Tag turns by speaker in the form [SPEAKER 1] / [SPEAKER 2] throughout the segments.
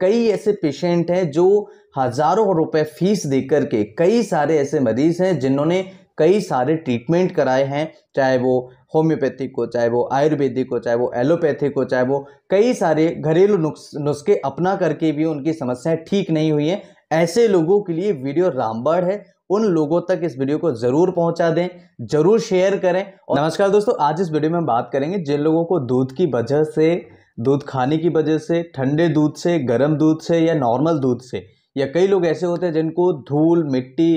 [SPEAKER 1] कई ऐसे पेशेंट हैं जो हज़ारों रुपए फीस देकर के कई सारे ऐसे मरीज़ हैं जिन्होंने कई सारे ट्रीटमेंट कराए हैं चाहे वो होम्योपैथिक हो चाहे वो आयुर्वेदिक हो चाहे वो एलोपैथिक हो चाहे वो कई सारे घरेलू नुस्खे अपना करके भी उनकी समस्याएं ठीक नहीं हुई हैं ऐसे लोगों के लिए वीडियो रामबाड़ है उन लोगों तक इस वीडियो को ज़रूर पहुंचा दें ज़रूर शेयर करें और नमस्कार दोस्तों आज इस वीडियो में हम बात करेंगे जिन लोगों को दूध की वजह से दूध खाने की वजह से ठंडे दूध से गर्म दूध से या नॉर्मल दूध से या कई लोग ऐसे होते हैं जिनको धूल मिट्टी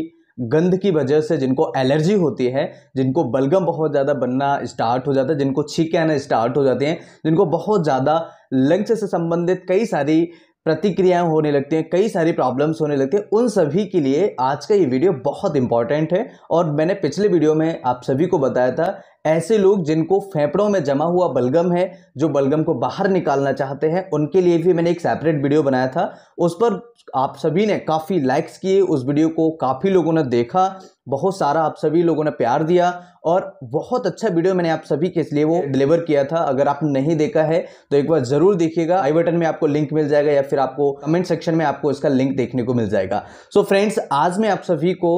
[SPEAKER 1] गंध की वजह से जिनको एलर्जी होती है जिनको बलगम बहुत ज़्यादा बनना स्टार्ट हो जाता है जिनको छीके आना स्टार्ट हो जाते हैं जिनको बहुत ज़्यादा लंग्स से संबंधित कई सारी प्रतिक्रियाएं होने लगती हैं कई सारी प्रॉब्लम्स होने लगती हैं उन सभी के लिए आज का ये वीडियो बहुत इंपॉर्टेंट है और मैंने पिछले वीडियो में आप सभी को बताया था ऐसे लोग जिनको फेफड़ों में जमा हुआ बलगम है जो बलगम को बाहर निकालना चाहते हैं उनके लिए भी मैंने एक सेपरेट वीडियो बनाया था उस पर आप सभी ने काफ़ी लाइक्स किए उस वीडियो को काफ़ी लोगों ने देखा बहुत सारा आप सभी लोगों ने प्यार दिया और बहुत अच्छा वीडियो मैंने आप सभी के इसलिए वो डिलीवर किया था अगर आपने नहीं देखा है तो एक बार ज़रूर देखिएगा आई बटन में आपको लिंक मिल जाएगा या फिर आपको कमेंट सेक्शन में आपको इसका लिंक देखने को मिल जाएगा सो so फ्रेंड्स आज मैं आप सभी को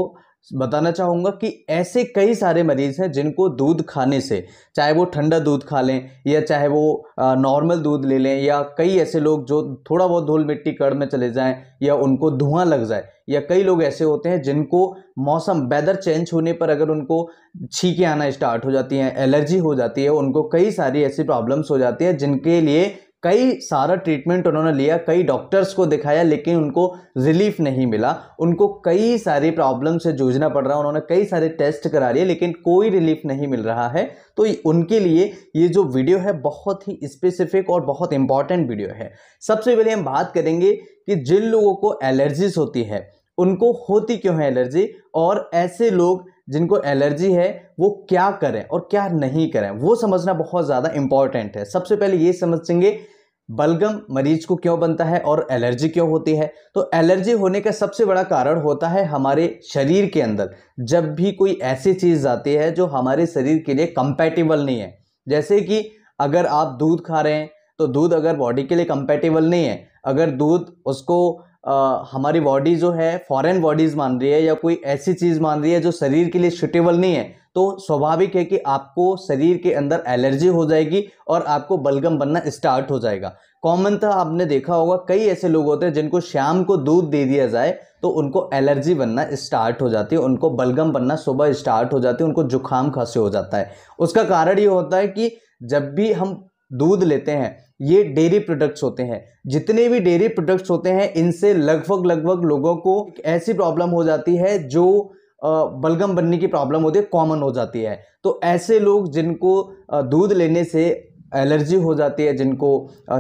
[SPEAKER 1] बताना चाहूँगा कि ऐसे कई सारे मरीज़ हैं जिनको दूध खाने से चाहे वो ठंडा दूध खा लें या चाहे वो नॉर्मल दूध ले लें या कई ऐसे लोग जो थोड़ा बहुत धूल मिट्टी कड़ में चले जाएं या उनको धुआं लग जाए या कई लोग ऐसे होते हैं जिनको मौसम वेदर चेंज होने पर अगर उनको छींकें आना स्टार्ट हो जाती हैं एलर्जी हो जाती है उनको कई सारी ऐसी प्रॉब्लम्स हो जाती है जिनके लिए कई सारा ट्रीटमेंट उन्होंने लिया कई डॉक्टर्स को दिखाया लेकिन उनको रिलीफ नहीं मिला उनको कई सारी प्रॉब्लम से जूझना पड़ रहा है उन्होंने कई सारे टेस्ट करा लिए लेकिन कोई रिलीफ नहीं मिल रहा है तो उनके लिए ये जो वीडियो है बहुत ही स्पेसिफिक और बहुत इंपॉर्टेंट वीडियो है सबसे पहले हम बात करेंगे कि जिन लोगों को एलर्जीज होती है उनको होती क्यों है एलर्जी और ऐसे लोग जिनको एलर्जी है वो क्या करें और क्या नहीं करें वो समझना बहुत ज़्यादा इंपॉर्टेंट है सबसे पहले ये समझेंगे बलगम मरीज को क्यों बनता है और एलर्जी क्यों होती है तो एलर्जी होने का सबसे बड़ा कारण होता है हमारे शरीर के अंदर जब भी कोई ऐसी चीज़ आती है जो हमारे शरीर के लिए कंपैटिबल नहीं है जैसे कि अगर आप दूध खा रहे हैं तो दूध अगर बॉडी के लिए कंपैटिबल नहीं है अगर दूध उसको आ, हमारी बॉडी जो है फॉरेन बॉडीज़ मान रही है या कोई ऐसी चीज़ मान रही है जो शरीर के लिए सुटेबल नहीं है तो स्वाभाविक है कि आपको शरीर के अंदर एलर्जी हो जाएगी और आपको बलगम बनना स्टार्ट हो जाएगा कॉमन था आपने देखा होगा कई ऐसे लोग होते हैं जिनको शाम को दूध दे दिया जाए तो उनको एलर्जी बनना स्टार्ट हो जाती है उनको बलगम बनना सुबह स्टार्ट हो जाती है उनको जुकाम खांसी हो जाता है उसका कारण ये होता है कि जब भी हम दूध लेते हैं ये डेयरी प्रोडक्ट्स होते हैं जितने भी डेयरी प्रोडक्ट्स होते हैं इनसे लगभग लगभग लोगों को ऐसी प्रॉब्लम हो जाती है जो बलगम बनने की प्रॉब्लम होती है कॉमन हो जाती है तो ऐसे लोग जिनको दूध लेने से एलर्जी हो जाती है जिनको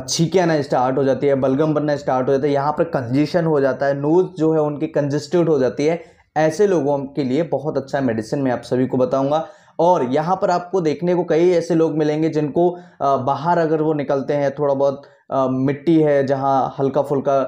[SPEAKER 1] छीके आना स्टार्ट हो जाती है बलगम बनना स्टार्ट हो जाता है यहाँ पर कंजेशन हो जाता है नोज़ जो है उनकी कंजेस्टेड हो जाती है ऐसे लोगों के लिए बहुत अच्छा मेडिसिन मैं आप सभी को बताऊंगा और यहाँ पर आपको देखने को कई ऐसे लोग मिलेंगे जिनको बाहर अगर वो निकलते हैं थोड़ा बहुत मिट्टी है जहाँ हल्का फुल्का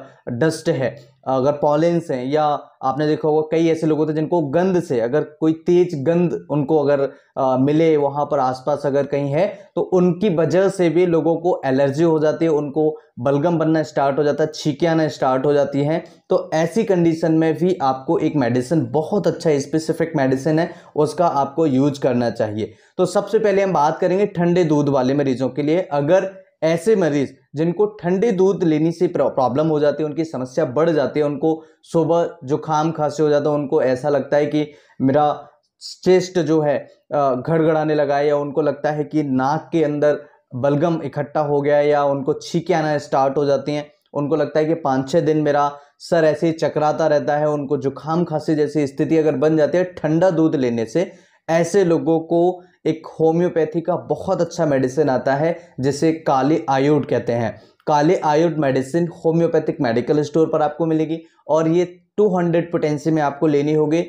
[SPEAKER 1] डस्ट है अगर पॉलेंस हैं या आपने देखा होगा कई ऐसे लोग होते हैं जिनको गंद से अगर कोई तेज गंद उनको अगर आ, मिले वहाँ पर आसपास अगर कहीं है तो उनकी वजह से भी लोगों को एलर्जी हो जाती है उनको बलगम बनना स्टार्ट हो जाता है छीके आना स्टार्ट हो जाती हैं तो ऐसी कंडीशन में भी आपको एक मेडिसिन बहुत अच्छा स्पेसिफिक मेडिसिन है उसका आपको यूज करना चाहिए तो सबसे पहले हम बात करेंगे ठंडे दूध वाले मरीजों के लिए अगर ऐसे मरीज जिनको ठंडे दूध लेने से प्रॉब्लम हो जाती है उनकी समस्या बढ़ जाती है उनको सुबह जुकाम खांसी हो जाता है उनको ऐसा लगता है कि मेरा चेस्ट जो है घड़घड़ाने लगा है या उनको लगता है कि नाक के अंदर बलगम इकट्ठा हो गया है या उनको छीके आना स्टार्ट हो जाती हैं उनको लगता है कि पाँच छः दिन मेरा सर ऐसे ही चकराता रहता है उनको जुकाम खांसी जैसी स्थिति अगर बन जाती है ठंडा दूध लेने से ऐसे लोगों को एक होम्योपैथी का बहुत अच्छा मेडिसिन आता है जिसे काले आयोड कहते हैं काले आयोड मेडिसिन होम्योपैथिक मेडिकल स्टोर पर आपको मिलेगी और ये 200 हंड्रेड पोटेंसी में आपको लेनी होगी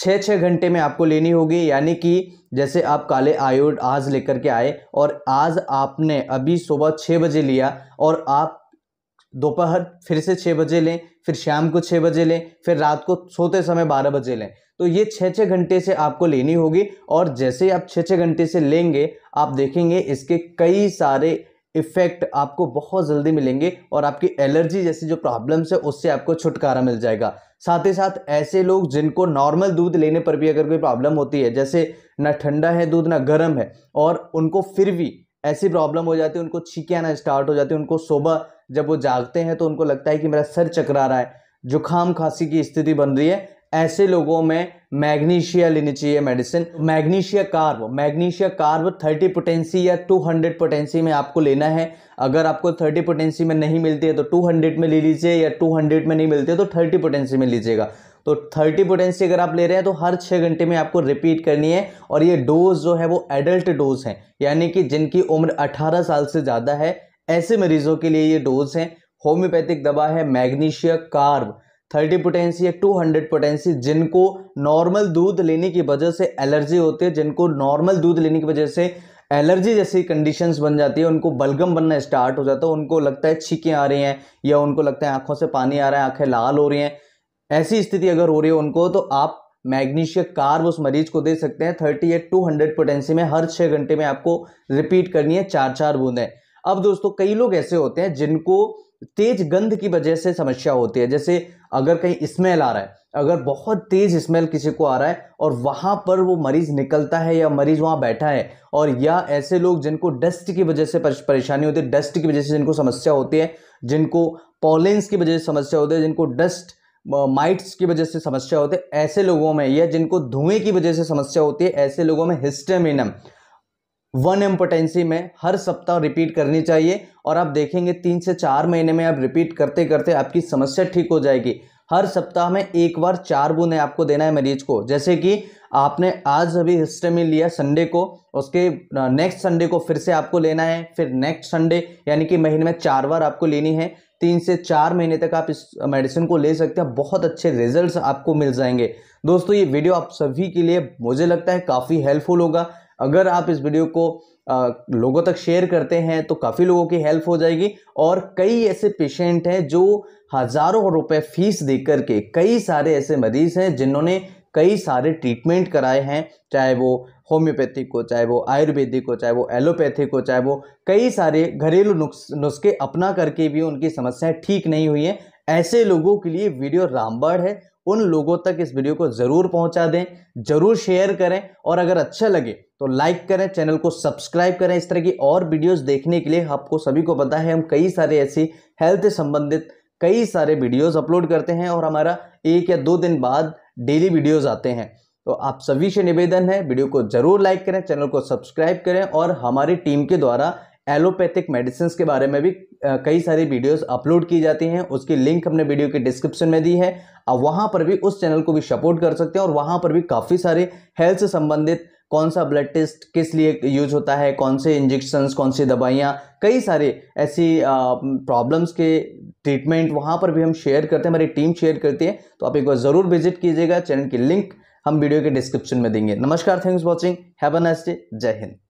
[SPEAKER 1] छः छः घंटे में आपको लेनी होगी यानी कि जैसे आप काले आयोड आज लेकर के आए और आज आपने अभी सुबह छः बजे लिया और आप दोपहर फिर से छः बजे लें फिर शाम को छः बजे लें फिर रात को सोते समय बारह बजे लें तो ये छः छः घंटे से आपको लेनी होगी और जैसे आप छः छः घंटे से लेंगे आप देखेंगे इसके कई सारे इफ़ेक्ट आपको बहुत जल्दी मिलेंगे और आपकी एलर्जी जैसी जो प्रॉब्लम्स है उससे आपको छुटकारा मिल जाएगा साथ ही साथ ऐसे लोग जिनको नॉर्मल दूध लेने पर भी अगर कोई प्रॉब्लम होती है जैसे ना ठंडा है दूध ना गर्म है और उनको फिर भी ऐसी प्रॉब्लम हो जाती है उनको छीके आना स्टार्ट हो जाती है उनको सुबह जब वो जागते हैं तो उनको लगता है कि मेरा सर चकरा रहा है जुकाम खांसी की स्थिति बन रही है ऐसे लोगों में मैग्नीशिया लेनी चाहिए medicine magnesia carb magnesia carb 30 potency या 200 पोटेंसी में आपको लेना है अगर आपको 30 पोटेंसी में नहीं मिलती है तो 200 में ले लीजिए या 200 में नहीं मिलती है तो 30 पोटेंसी में लीजिएगा तो 30 पोटेंसी अगर आप ले रहे हैं तो हर छः घंटे में आपको रिपीट करनी है और ये डोज जो है वो एडल्ट डोज हैं यानी कि जिनकी उम्र अठारह साल से ज़्यादा है ऐसे मरीजों के लिए ये डोज हैं होम्योपैथिक दवा है मैग्नीशिया कार्ब थर्टी पोटेंसी या टू हंड्रेड पोटेंसी जिनको नॉर्मल दूध लेने की वजह से एलर्जी होती है जिनको नॉर्मल दूध लेने की वजह से एलर्जी जैसी कंडीशंस बन जाती है उनको बलगम बनना स्टार्ट हो जाता है उनको लगता है छीकें आ रही हैं या उनको लगता है आंखों से पानी आ रहा है आंखें लाल हो रही हैं ऐसी स्थिति अगर हो रही है उनको तो आप मैग्नीशियम कार्ब उस मरीज को दे सकते हैं थर्टी या टू हंड्रेड पोटेंसी में हर छः घंटे में आपको रिपीट करनी है चार चार बूंदें अब दोस्तों कई लोग ऐसे होते हैं जिनको तेज गंध की वजह से समस्या होती है जैसे अगर कहीं स्मेल आ रहा है अगर बहुत तेज स्मेल किसी को आ रहा है और वहाँ पर वो मरीज निकलता है या मरीज वहाँ बैठा है और या ऐसे लोग जिनको डस्ट की वजह से परेशानी होती है डस्ट की वजह से जिनको समस्या होती है जिनको पॉलेंस की वजह से समस्या होती है जिनको डस्ट माइट्स की वजह से समस्या होती है ऐसे लोगों में या जिनको धुएं की वजह से समस्या होती है ऐसे लोगों में हिस्टेमिनम वन एम पोटेंसी में हर सप्ताह रिपीट करनी चाहिए और आप देखेंगे तीन से चार महीने में आप रिपीट करते करते आपकी समस्या ठीक हो जाएगी हर सप्ताह में एक बार चार बूंदें आपको देना है मरीज को जैसे कि आपने आज अभी में लिया संडे को उसके नेक्स्ट संडे को फिर से आपको लेना है फिर नेक्स्ट संडे यानी कि महीने में चार बार आपको लेनी है तीन से चार महीने तक आप इस मेडिसिन को ले सकते हैं बहुत अच्छे रिजल्ट्स आपको मिल जाएंगे दोस्तों ये वीडियो आप सभी के लिए मुझे लगता है काफ़ी हेल्पफुल होगा अगर आप इस वीडियो को लोगों तक शेयर करते हैं तो काफ़ी लोगों की हेल्प हो जाएगी और कई ऐसे पेशेंट हैं जो हज़ारों रुपए फीस दे करके कई सारे ऐसे मरीज़ हैं जिन्होंने कई सारे ट्रीटमेंट कराए हैं चाहे वो होम्योपैथिक हो चाहे वो आयुर्वेदिक हो चाहे वो एलोपैथिक हो चाहे वो कई सारे घरेलू नुस्खे अपना करके भी उनकी समस्याएं ठीक नहीं हुई हैं ऐसे लोगों के लिए वीडियो रामबाड़ है उन लोगों तक इस वीडियो को ज़रूर पहुंचा दें ज़रूर शेयर करें और अगर अच्छा लगे तो लाइक करें चैनल को सब्सक्राइब करें इस तरह की और वीडियोस देखने के लिए आपको सभी को पता है हम कई सारे ऐसी हेल्थ संबंधित कई सारे वीडियोस अपलोड करते हैं और हमारा एक या दो दिन बाद डेली वीडियोज़ आते हैं तो आप सभी से निवेदन है वीडियो को ज़रूर लाइक करें चैनल को सब्सक्राइब करें और हमारी टीम के द्वारा एलोपैथिक मेडिसिन के बारे में भी कई सारी वीडियोस अपलोड की जाती हैं उसकी लिंक हमने वीडियो के डिस्क्रिप्शन में दी है और वहाँ पर भी उस चैनल को भी सपोर्ट कर सकते हैं और वहाँ पर भी काफ़ी सारे हेल्थ से संबंधित कौन सा ब्लड टेस्ट किस लिए यूज होता है कौन से इंजेक्शंस कौन सी दवाइयाँ कई सारे ऐसी प्रॉब्लम्स के ट्रीटमेंट वहाँ पर भी हम शेयर करते हैं हमारी टीम शेयर करती है तो आप एक बार ज़रूर विजिट कीजिएगा चैनल की लिंक हम वीडियो के डिस्क्रिप्शन में देंगे नमस्कार thanks watching have a nice day जय हिंद